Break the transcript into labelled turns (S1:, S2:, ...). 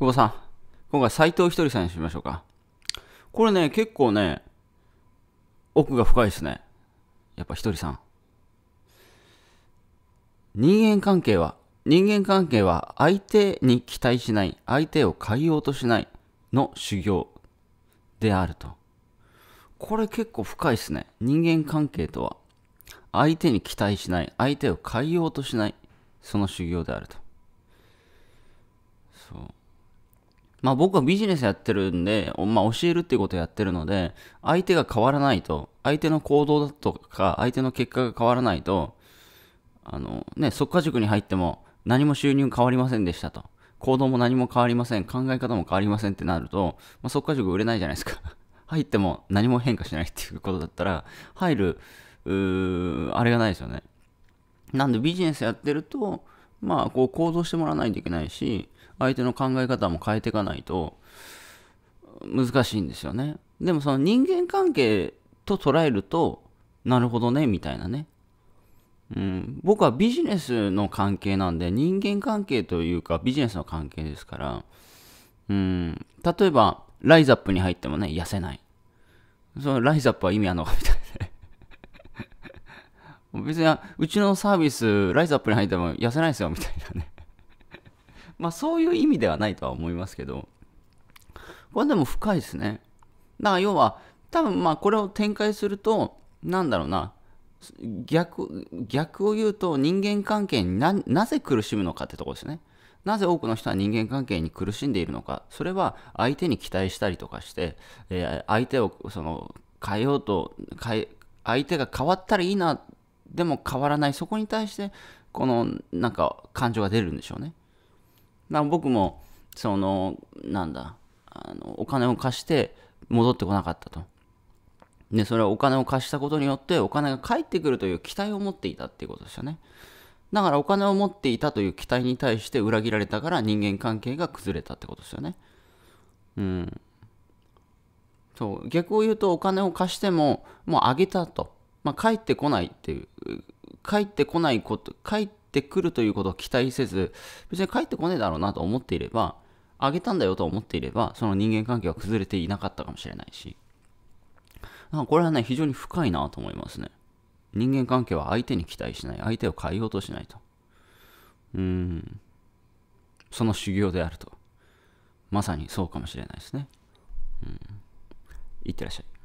S1: 久保さん。今回、斎藤ひとりさんにしましょうか。これね、結構ね、奥が深いですね。やっぱひとりさん。人間関係は、人間関係は相手に期待しない、相手を変えようとしないの修行であると。これ結構深いですね。人間関係とは、相手に期待しない、相手を変えようとしない、その修行であると。そう。まあ僕はビジネスやってるんで、まあ教えるっていうことをやってるので、相手が変わらないと、相手の行動だとか、相手の結果が変わらないと、あのね、即果塾に入っても何も収入変わりませんでしたと。行動も何も変わりません。考え方も変わりませんってなると、まあ、即果塾売れないじゃないですか。入っても何も変化しないっていうことだったら、入る、うーあれがないですよね。なんでビジネスやってると、まあ、こう行動してもらわないといけないし、相手の考え方も変えていかないと、難しいんですよね。でもその人間関係と捉えると、なるほどね、みたいなね。うん、僕はビジネスの関係なんで、人間関係というかビジネスの関係ですから、うん、例えば、ライザップに入ってもね、痩せない。そのライザップは意味あるのかみたいな。別に、うちのサービス、ライズアップに入っても痩せないですよ、みたいなね まあ、そういう意味ではないとは思いますけど、これでも深いですね。だから要は、多分まあ、これを展開すると、なんだろうな、逆、逆を言うと人間関係にな、なぜ苦しむのかってとこですね。なぜ多くの人は人間関係に苦しんでいるのか。それは相手に期待したりとかして、えー、相手をその変えようと変え、相手が変わったらいいなでも変わらないそこに対してこのなんか感情が出るんでしょうねだ僕もそのなんだあのお金を貸して戻ってこなかったとでそれはお金を貸したことによってお金が返ってくるという期待を持っていたっていうことですよねだからお金を持っていたという期待に対して裏切られたから人間関係が崩れたってことですよねうんそう逆を言うとお金を貸してももうあげたとまあ、ってこないっていう、帰ってこないこと、帰ってくるということを期待せず、別に帰ってこねえだろうなと思っていれば、あげたんだよと思っていれば、その人間関係は崩れていなかったかもしれないし、なんかこれはね、非常に深いなと思いますね。人間関係は相手に期待しない、相手を変えようとしないと。うーん。その修行であると。まさにそうかもしれないですね。うん。いってらっしゃい。